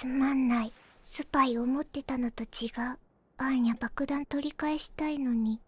つまんないスパイ思ってたのと違うあんゃ爆弾取り返したいのに